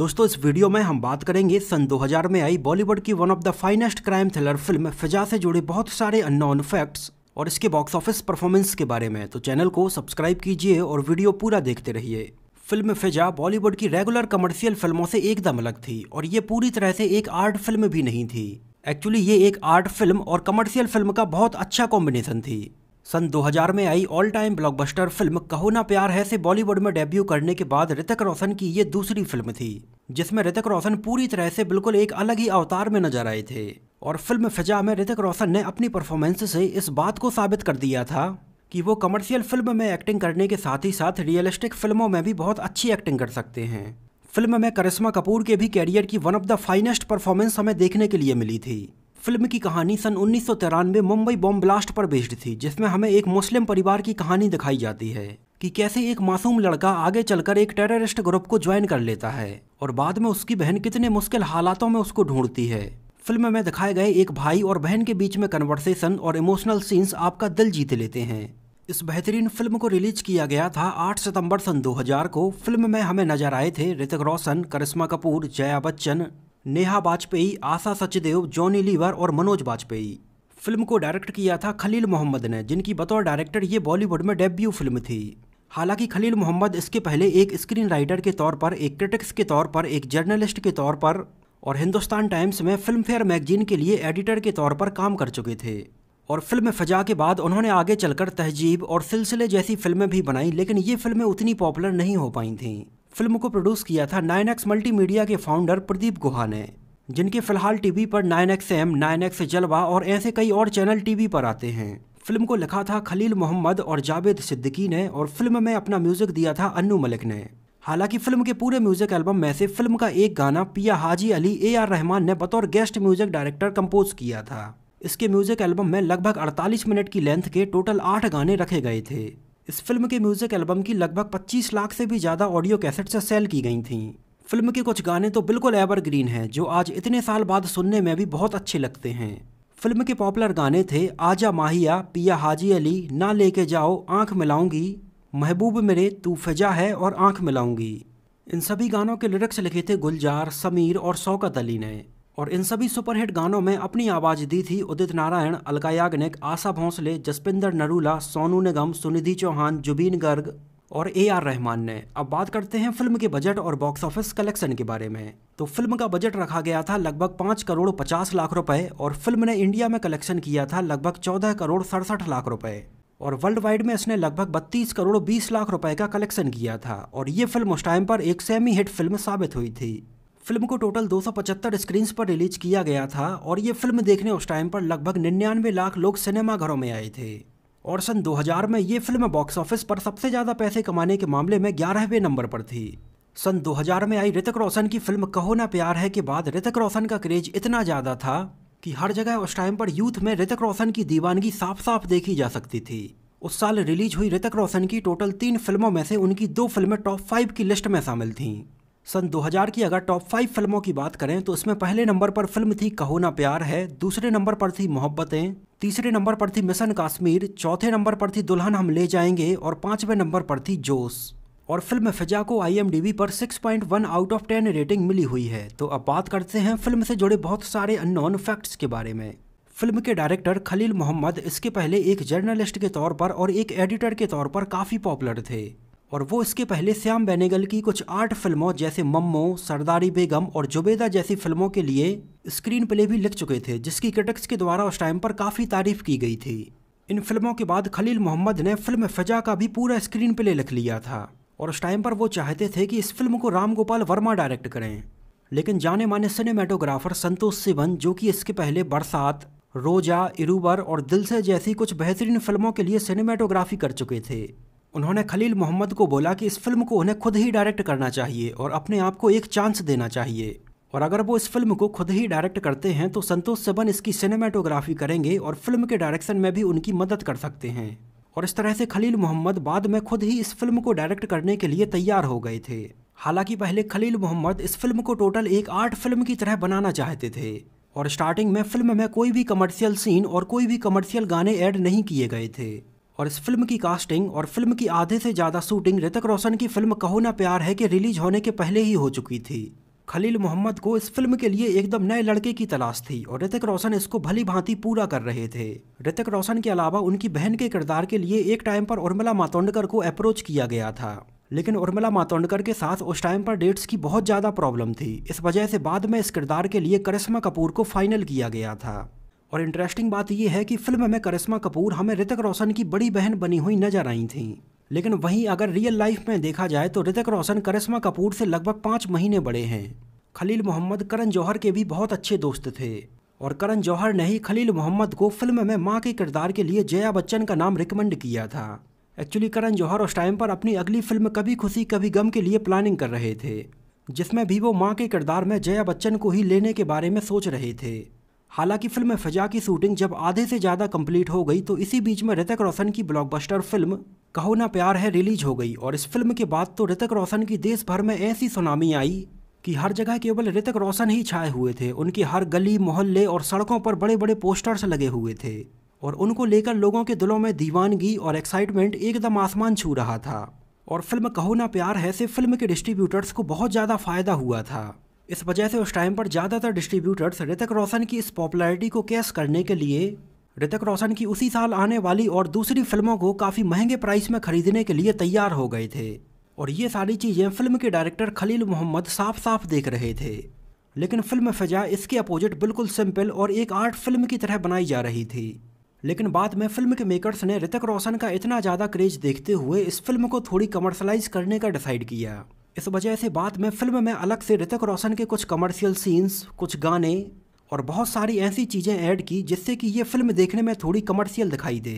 दोस्तों इस वीडियो में हम बात करेंगे सन 2000 में आई बॉलीवुड की one of the finest crime thriller film Fiza से जुड़े बहुत सारे अननोन फैक्ट्स और इसके बॉक्स ऑफिस परफॉर्मेंस के बारे में तो चैनल को सब्सक्राइब कीजिए और वीडियो पूरा देखते रहिए फिल्म फिजा बॉलीवुड की रेगुलर कमर्शियल फिल्मों से एकदम अलग थी और ये पूरी तरह से एक आर्ट फिल्म भी नहीं थी एक्चुअली ये एक आर्ट फिल्म और कमर्शियल फिल्म का बहुत अच्छा कॉम्बिनेशन थी सन 2000 में आई all time blockbuster film Kaho Naa प्यार है से बॉलीवुड में डेब्यू करने के बाद ऋतिक रोशन की ये दूसरी फिल्म थी जिसमें ऋतिक रोशन पूरी तरह से बिल्कुल एक अलग ही अवतार में नजर आए थे और फिल्म फिजा में ऋतिक रोशन ने अपनी परफॉर्मेंस से इस बात को साबित कर दिया था कि वो कमर्शियल फिल्म में एक्टिंग करने के साथ ही साथ रियलिस्टिक फिल्मों में भी बहुत अच्छी एक्टिंग कर सकते हैं फिल्म में करिश्मा कपूर के भी कैरियर की one of the finest performance हमें देखने के लिए मिली थी फिल्म की कहानी सन उन्नीस में मुंबई बॉम्ब ब्लास्ट पर बेस्ड थी जिसमें हमें एक मुस्लिम परिवार की कहानी दिखाई जाती है कि कैसे एक मासूम लड़का आगे चलकर एक टेररिस्ट ग्रुप को ज्वाइन कर लेता है और बाद में उसकी बहन कितने मुश्किल हालातों में उसको ढूंढती है फिल्म में दिखाए गए एक भाई और बहन के बीच में कन्वर्सेशन और इमोशनल सीन्स आपका दिल जीत लेते हैं इस बेहतरीन फिल्म को रिलीज किया गया था 8 सितंबर सन 2000 को फिल्म में हमें नजर आए थे ऋतिक रोशन करिश्मा कपूर जया बच्चन नेहा वाजपेयी आशा सचदेव जॉनी लीवर और मनोज वाजपेयी फिल्म को डायरेक्ट किया था खलील मोहम्मद ने जिनकी बतौर डायरेक्टर ये बॉलीवुड में डेब्यू फिल्म थी हालांकि खलील मोहम्मद इसके पहले एक स्क्रीन राइटर के तौर पर एक क्रिटिक्स के तौर पर एक जर्नलिस्ट के तौर पर और हिंदुस्तान टाइम्स में फिल्म फेयर मैगजीन के लिए एडिटर के तौर पर काम कर चुके थे और फिल्म फ़जा के बाद उन्होंने आगे चलकर तहजीब और सिलसिले जैसी फिल्में भी बनाई लेकिन ये फिल्में उतनी पॉपुलर नहीं हो पाई थीं फिल्म को प्रोड्यूस किया था नाइन एक्स मल्टीमीडिया के फाउंडर प्रदीप गुहा ने जिनके फिलहाल टीवी पर nine X M nine X Jalwa और ऐसे कई और चैनल टीवी पर आते हैं फिल्म को लिखा था खलील मोहम्मद और जावेद सिद्दीकी ने और फिल्म में अपना म्यूजिक दिया था अन्नू मलिक ने हालांकि फिल्म के पूरे म्यूजिक एल्बम में से फिल्म का एक गाना पिया हाजी अली ए आर रहमान ने बतौर गेस्ट म्यूजिक डायरेक्टर कंपोज किया था इसके म्यूजिक एल्बम में लगभग 48 मिनट की लेंथ के टोटल आठ गाने रखे गए थे इस फिल्म के म्यूज़िक एल्बम की लगभग 25 लाख से भी ज़्यादा ऑडियो कैसेट्स सेल की गई थीं फिल्म के कुछ गाने तो बिल्कुल एवरग्रीन हैं जो आज इतने साल बाद सुनने में भी बहुत अच्छे लगते हैं फिल्म के पॉपुलर गाने थे आजा माहिया पिया हाजी अली ना लेके जाओ आंख मिलाऊंगी महबूब मेरे तू फिजा है और आंख मिलाऊंगी इन सभी गानों के लिरिक्स लिखे थे गुलजार समीर और शौकत अली ने और इन सभी सुपरहिट गानों में अपनी आवाज़ दी थी उदित नारायण अलका याग्निक आशा भोंसले जसपिंदर नरूला सोनू निगम सुनिधि चौहान जुबीन गर्ग और ए आर रहमान ने अब बात करते हैं फिल्म के बजट और बॉक्स ऑफिस कलेक्शन के बारे में तो फिल्म का बजट रखा गया था लगभग पाँच करोड़ पचास लाख रुपए और फिल्म ने इंडिया में कलेक्शन किया था लगभग चौदह करोड़ सड़सठ लाख रुपए और वर्ल्ड वाइड में इसने लगभग बत्तीस करोड़ बीस लाख रुपए का कलेक्शन किया था और ये फिल्म उस टाइम पर एक सेमी हिट फिल्म साबित हुई थी फिल्म को टोटल 275 स्क्रीन्स पर रिलीज किया गया था और ये फिल्म देखने उस टाइम पर लगभग निन्यानवे लाख लोग सिनेमाघरों में आए थे और सन 2000 में ये फिल्म बॉक्स ऑफिस पर सबसे ज़्यादा पैसे कमाने के मामले में ग्यारहवें नंबर पर थी सन 2000 में आई ऋतिक रोशन की फिल्म कहो ना प्यार है के बाद ऋतिक रोशन का क्रेज इतना ज़्यादा था कि हर जगह उस टाइम पर यूथ में ऋतिक रोशन की दीवानगी साफ साफ देखी जा सकती थी उस साल रिलीज हुई ऋतिक रोशन की टोटल तीन फिल्मों में से उनकी दो फिल्में टॉप फाइव की लिस्ट में शामिल थीं सन 2000 की अगर टॉप फाइव फिल्मों की बात करें तो इसमें पहले नंबर पर फिल्म थी कहो ना प्यार है दूसरे नंबर पर थी मोहब्बतें तीसरे नंबर पर थी मिशन काश्मीर चौथे नंबर पर थी दुल्हन हम ले जाएंगे और पाँचवें नंबर पर थी जोश और फिल्म फिजा को आई पर 6.1 आउट ऑफ 10 रेटिंग मिली हुई है तो अब बात करते हैं फिल्म से जुड़े बहुत सारे अननोन फैक्ट्स के बारे में फिल्म के डायरेक्टर खलील मोहम्मद इसके पहले एक जर्नलिस्ट के तौर पर और एक एडिटर के तौर पर काफ़ी पॉपुलर थे और वो इसके पहले श्याम बेनेगल की कुछ आठ फिल्मों जैसे मम्मो सरदारी बेगम और जुबेदा जैसी फिल्मों के लिए स्क्रीन प्ले भी लिख चुके थे जिसकी क्रिटिक्स के द्वारा उस टाइम पर काफ़ी तारीफ की गई थी इन फिल्मों के बाद खलील मोहम्मद ने फिल्म फ़जा का भी पूरा स्क्रीन प्ले लिख लिया था और उस टाइम पर वो चाहते थे कि इस फिल्म को राम गोपाल वर्मा डायरेक्ट करें लेकिन जाने माने सिनेमाटोग्राफर संतोष सिवन जो कि इसके पहले बरसात रोजा इरूबर और दिल से जैसी कुछ बेहतरीन फिल्मों के लिए सिनेमाटोग्राफी कर चुके थे उन्होंने खलील मोहम्मद को बोला कि इस फिल्म को उन्हें खुद ही डायरेक्ट करना चाहिए और अपने आप को एक चांस देना चाहिए और अगर वो इस फिल्म को खुद ही डायरेक्ट करते हैं तो संतोष सबन इसकी सिनेमाटोग्राफी करेंगे और फिल्म के डायरेक्शन में भी उनकी मदद कर सकते हैं और इस तरह से खलील मोहम्मद बाद में खुद ही इस फिल्म को डायरेक्ट करने के लिए तैयार हो गए थे हालांकि पहले खलील मोहम्मद इस फिल्म को टोटल एक आर्ट फिल्म की तरह बनाना चाहते थे और स्टार्टिंग में फिल्म में कोई भी कमर्शियल सीन और कोई भी कमर्शियल गाने ऐड नहीं किए गए थे और इस फिल्म की कास्टिंग और फिल्म की आधे से ज़्यादा शूटिंग ऋतिक रोशन की फिल्म कहो ना प्यार है कि रिलीज होने के पहले ही हो चुकी थी खलील मोहम्मद को इस फिल्म के लिए एकदम नए लड़के की तलाश थी और ऋतिक रोशन इसको भली भांति पूरा कर रहे थे ऋतिक रोशन के अलावा उनकी बहन के किरदार के लिए एक टाइम पर उर्मिला मातोंडकर को अप्रोच किया गया था लेकिन उर्मिला मातोंडकर के साथ उस टाइम पर डेट्स की बहुत ज़्यादा प्रॉब्लम थी इस वजह से बाद में इस किरदार के लिए करिश्मा कपूर को फाइनल किया गया था और इंटरेस्टिंग बात यह है कि फिल्म में करिश्मा कपूर हमें ऋतिक रोशन की बड़ी बहन बनी हुई नजर आई थी लेकिन वहीं अगर रियल लाइफ में देखा जाए तो ऋतिक रोशन करिश्मा कपूर से लगभग पाँच महीने बड़े हैं खलील मोहम्मद करण जौहर के भी बहुत अच्छे दोस्त थे और करण जौहर ने ही खलील मोहम्मद को फिल्म में माँ के किरदार के लिए जया बच्चन का नाम रिकमेंड किया था एक्चुअली करण जौहर उस टाइम पर अपनी अगली फिल्म कभी खुशी कभी गम के लिए प्लानिंग कर रहे थे जिसमें भी वो माँ के किरदार में जया बच्चन को ही लेने के बारे में सोच रहे थे हालांकि फिल्म फजा की शूटिंग जब आधे से ज़्यादा कंप्लीट हो गई तो इसी बीच में ऋतिक रोशन की ब्लॉकबस्टर फिल्म कहो ना प्यार है रिलीज हो गई और इस फिल्म के बाद तो ऋतिक रोशन की देश भर में ऐसी सुनामी आई कि हर जगह केवल ऋतिक रोशन ही छाए हुए थे उनकी हर गली मोहल्ले और सड़कों पर बड़े बड़े पोस्टर्स लगे हुए थे और उनको लेकर लोगों के दिलों में दीवानगी और एक्साइटमेंट एकदम आसमान छू रहा था और फिल्म कहो ना प्यार है से फिल्म के डिस्ट्रीब्यूटर्स को बहुत ज़्यादा फायदा हुआ था इस वजह से उस टाइम पर ज़्यादातर डिस्ट्रीब्यूटर्स ऋतिक रोशन की इस पॉपुलैरिटी को कैश करने के लिए ऋतिक रोशन की उसी साल आने वाली और दूसरी फिल्मों को काफ़ी महंगे प्राइस में खरीदने के लिए तैयार हो गए थे और ये सारी चीज़ें फिल्म के डायरेक्टर खलील मोहम्मद साफ साफ देख रहे थे लेकिन फिल्म फ़जा इसके अपोजिट बिल्कुल सिंपल और एक आर्ट फिल्म की तरह बनाई जा रही थी लेकिन बाद में फिल्म के मेकर्स ने ऋतिक रोशन का इतना ज़्यादा क्रेज देखते हुए इस फिल्म को थोड़ी कमर्शलाइज करने का डिसाइड किया इस वजह से बाद में फिल्म में अलग से ऋतिक रोशन के कुछ कमर्शियल सीन्स कुछ गाने और बहुत सारी ऐसी चीज़ें ऐड की जिससे कि ये फिल्म देखने में थोड़ी कमर्शियल दिखाई दे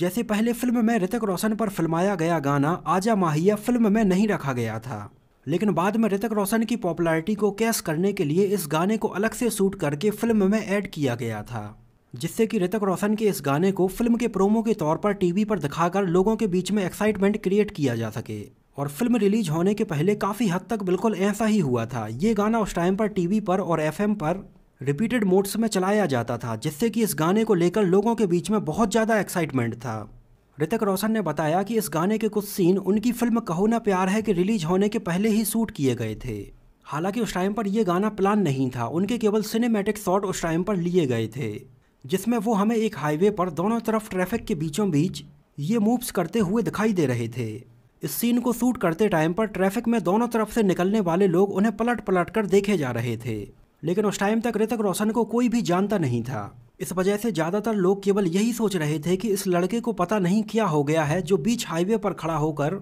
जैसे पहले फिल्म में ऋतिक रोशन पर फिल्माया गया गाना आजा माहिया फिल्म में नहीं रखा गया था लेकिन बाद में ऋतिक रोशन की पॉपुलैरिटी को कैश करने के लिए इस गाने को अलग से शूट करके फिल्म में ऐड किया गया था जिससे कि ऋतिक रोशन के इस गाने को फिल्म के प्रोमो के तौर पर टीवी पर दिखाकर लोगों के बीच में एक्साइटमेंट क्रिएट किया जा सके और फिल्म रिलीज होने के पहले काफ़ी हद तक बिल्कुल ऐसा ही हुआ था ये गाना उस टाइम पर टीवी पर और एफएम पर रिपीटेड मोड्स में चलाया जाता था जिससे कि इस गाने को लेकर लोगों के बीच में बहुत ज़्यादा एक्साइटमेंट था ऋतिक रोशन ने बताया कि इस गाने के कुछ सीन उनकी फिल्म कहो ना प्यार है कि रिलीज होने के पहले ही शूट किए गए थे हालांकि उस टाइम पर यह गाना प्लान नहीं था उनके केवल सिनेमैटिक शॉट उस टाइम पर लिए गए थे जिसमें वो हमें एक हाईवे पर दोनों तरफ ट्रैफिक के बीचों बीच ये मूव्स करते हुए दिखाई दे रहे थे इस सीन को शूट करते टाइम पर ट्रैफिक में दोनों तरफ से निकलने वाले लोग उन्हें पलट पलट कर देखे जा रहे थे लेकिन उस टाइम तक ऋतिक रोशन को कोई भी जानता नहीं था इस वजह से ज़्यादातर लोग केवल यही सोच रहे थे कि इस लड़के को पता नहीं क्या हो गया है जो बीच हाईवे पर खड़ा होकर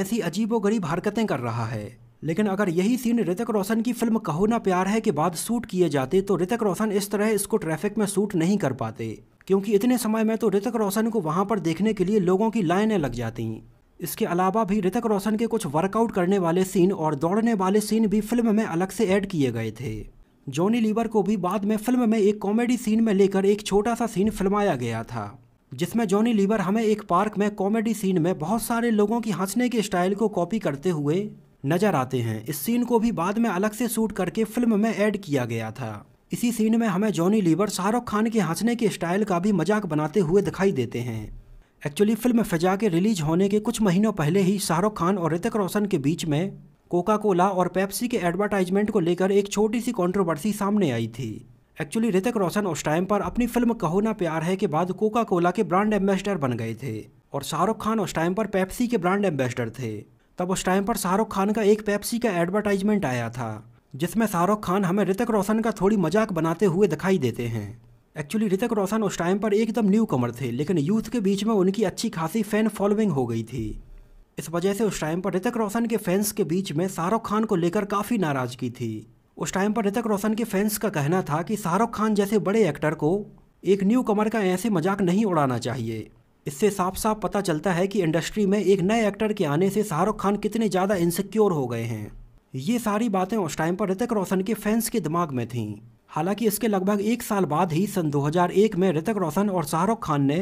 ऐसी अजीबोगरीब हरकतें कर रहा है लेकिन अगर यही सीन ऋतिक रोशन की फिल्म कहो ना प्यार है के बाद शूट किए जाते तो ऋतिक रोशन इस तरह इसको ट्रैफिक में शूट नहीं कर पाते क्योंकि इतने समय में तो ऋतिक रोशन को वहाँ पर देखने के लिए लोगों की लाइनें लग जाती इसके अलावा भी ऋतिक रोशन के कुछ वर्कआउट करने वाले सीन और दौड़ने वाले सीन भी फिल्म में अलग से ऐड किए गए थे जॉनी लीवर को भी बाद में फिल्म में एक कॉमेडी सीन में लेकर एक छोटा सा सीन फिल्माया गया था जिसमें जॉनी लीवर हमें एक पार्क में कॉमेडी सीन में बहुत सारे लोगों की हंसने के स्टाइल को कॉपी करते हुए नजर आते हैं इस सीन को भी बाद में अलग से शूट करके फिल्म में ऐड किया गया था इसी सीन में हमें जॉनी लीवर शाहरुख खान के हंसने के स्टाइल का भी मजाक बनाते हुए दिखाई देते हैं एक्चुअली फिल्म फजा के रिलीज होने के कुछ महीनों पहले ही शाहरुख खान और ऋतिक रोशन के बीच में कोका कोला और पेप्सी के एडवर्टाइजमेंट को लेकर एक छोटी सी कंट्रोवर्सी सामने आई थी एक्चुअली ऋतिक रोशन उस टाइम पर अपनी फिल्म कहो ना प्यार है के बाद कोका कोला के ब्रांड एम्बेसडर बन गए थे और शाहरुख खान उस टाइम पर पेप्सी के ब्रांड एम्बेसडर थे तब उस टाइम पर शाहरुख खान का एक पेप्सी का एडवर्टाइजमेंट आया था जिसमें शाहरुख खान हमें ऋतिक रोशन का थोड़ी मजाक बनाते हुए दिखाई देते हैं एक्चुअली ऋतिक रोशन उस टाइम पर एकदम न्यू कमर थे लेकिन यूथ के बीच में उनकी अच्छी खासी फैन फॉलोइंग हो गई थी इस वजह से उस टाइम पर ऋतिक रोशन के फैंस के बीच में शाहरुख खान को लेकर काफ़ी नाराज़गी थी उस टाइम पर ऋतिक रोशन के फैंस का कहना था कि शाहरुख खान जैसे बड़े एक्टर को एक न्यू कमर का ऐसे मजाक नहीं उड़ाना चाहिए इससे साफ साफ पता चलता है कि इंडस्ट्री में एक नए एक्टर के आने से शाहरुख खान कितने ज़्यादा इनसिक्योर हो गए हैं ये सारी बातें उस टाइम पर ऋतिक रोशन के फैंस के दिमाग में थीं हालांकि इसके लगभग एक साल बाद ही सन 2001 में ऋतिक रोशन और शाहरुख खान ने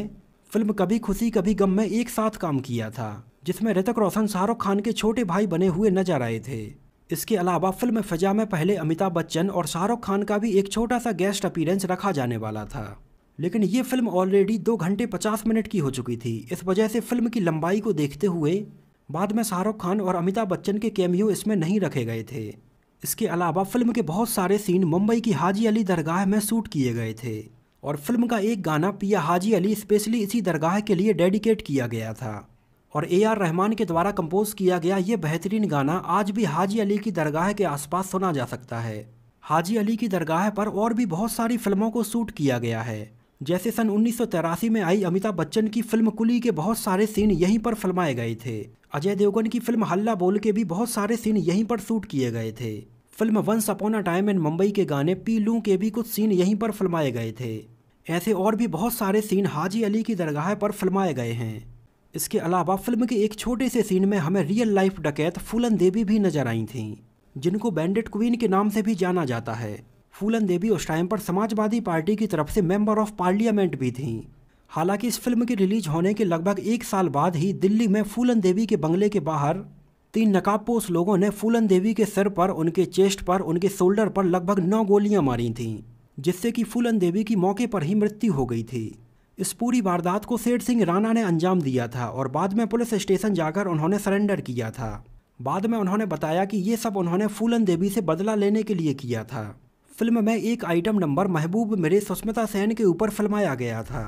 फिल्म कभी खुशी कभी गम में एक साथ काम किया था जिसमें ऋतिक रोशन शाहरुख खान के छोटे भाई बने हुए नजर आए थे इसके अलावा फिल्म फजा में पहले अमिताभ बच्चन और शाहरुख खान का भी एक छोटा सा गेस्ट अपीरेंस रखा जाने वाला था लेकिन ये फिल्म ऑलरेडी दो घंटे पचास मिनट की हो चुकी थी इस वजह से फिल्म की लंबाई को देखते हुए बाद में शाहरुख खान और अमिताभ बच्चन के कैमियो इसमें नहीं रखे गए थे इसके अलावा फिल्म के बहुत सारे सीन मुंबई की हाजी अली दरगाह में शूट किए गए थे और फिल्म का एक गाना पिया हाजी अली स्पेशली इसी दरगाह के लिए डेडिकेट किया गया था और ए आर रहमान के द्वारा कंपोज किया गया ये बेहतरीन गाना आज भी हाजी अली की दरगाह के आसपास सुना जा सकता है हाजी अली की दरगाह पर और भी बहुत सारी फिल्मों को शूट किया गया है जैसे सन उन्नीस में आई अमिताभ बच्चन की फिल्म कुली के बहुत सारे सीन यहीं पर फिल्माए गए थे अजय देवगन की फिल्म हल्ला बोल के भी बहुत सारे सीन यहीं पर शूट किए गए थे film once upon a time in Mumbai के गाने पी लू के भी कुछ सीन यहीं पर फिल्माए गए थे ऐसे और भी बहुत सारे सीन हाजी अली की दरगाह पर फिल्माए गए हैं इसके अलावा फिल्म के एक छोटे से सीन में हमें रियल लाइफ डकैत फूलन देवी भी नजर आई थीं जिनको बैंडेड क्वीन के नाम से भी जाना जाता है फूलन देवी उस टाइम पर समाजवादी पार्टी की तरफ से मेंबर ऑफ पार्लियामेंट भी थीं हालांकि इस फिल्म के रिलीज होने के लगभग एक साल बाद ही दिल्ली में फूलन देवी के बंगले के बाहर तीन नकाबपोश लोगों ने फूलन देवी के सर पर उनके चेस्ट पर उनके शोल्डर पर लगभग नौ गोलियां मारी थीं जिससे कि फूलन देवी की मौके पर ही मृत्यु हो गई थी इस पूरी वारदात को सेठ सिंह राणा ने अंजाम दिया था और बाद में पुलिस स्टेशन जाकर उन्होंने सरेंडर किया था बाद में उन्होंने बताया कि ये सब उन्होंने फूलन देवी से बदला लेने के लिए किया था फिल्म में एक आइटम नंबर महबूब मेरे सुष्मिता सेन के ऊपर फिल्माया गया था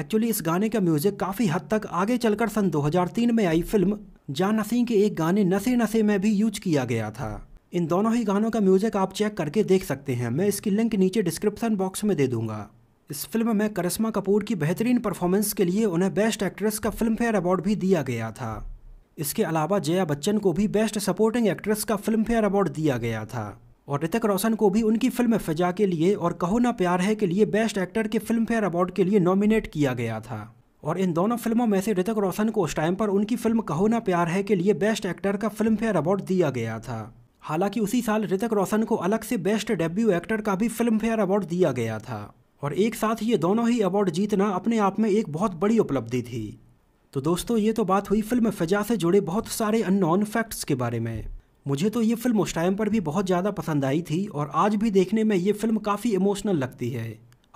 एक्चुअली इस गाने का म्यूज़िक काफ़ी हद तक आगे चलकर सन 2003 में आई फिल्म जान नसी के एक गाने नशे नशे में भी यूज किया गया था इन दोनों ही गानों का म्यूज़िक आप चेक करके देख सकते हैं मैं इसकी लिंक नीचे डिस्क्रिप्सन बॉक्स में दे दूंगा इस फिल्म में करिश्मा कपूर की बेहतरीन परफॉर्मेंस के लिए उन्हें बेस्ट एक्ट्रेस का फिल्म फेयर अवार्ड भी दिया गया था इसके अलावा जया बच्चन को भी बेस्ट सपोर्टिंग एक्ट्रेस का फिल्म फेयर अवार्ड दिया गया था और ऋतिक रोशन को भी उनकी फिल्म फिजा के लिए और कहो ना प्यार है के लिए बेस्ट एक्टर के फिल्म फेयर अवार्ड के लिए नॉमिनेट किया गया था और इन दोनों फिल्मों में से ऋतिक रोशन को उस टाइम पर उनकी फिल्म कहो ना प्यार है के लिए बेस्ट एक्टर का फिल्म फेयर अवार्ड दिया गया था हालांकि उसी साल ऋतिक रोशन को अलग से बेस्ट डेब्यू एक्टर का भी फिल्म फेयर अवार्ड दिया गया था और एक साथ ये दोनों ही अवार्ड जीतना अपने आप में एक बहुत बड़ी उपलब्धि थी तो दोस्तों ये तो बात हुई फिल्म फिजा से जुड़े बहुत सारे अननोन फैक्ट्स के बारे में मुझे तो ये फिल्म उस टाइम पर भी बहुत ज़्यादा पसंद आई थी और आज भी देखने में ये फिल्म काफ़ी इमोशनल लगती है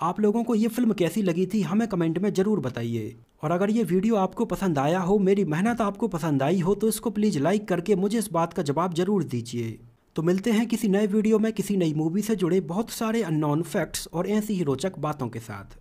आप लोगों को ये फिल्म कैसी लगी थी हमें कमेंट में ज़रूर बताइए और अगर ये वीडियो आपको पसंद आया हो मेरी मेहनत आपको पसंद आई हो तो इसको प्लीज़ लाइक करके मुझे इस बात का जवाब ज़रूर दीजिए तो मिलते हैं किसी नए वीडियो में किसी नई मूवी से जुड़े बहुत सारे अननोन फैक्ट्स और ऐसी ही रोचक बातों के साथ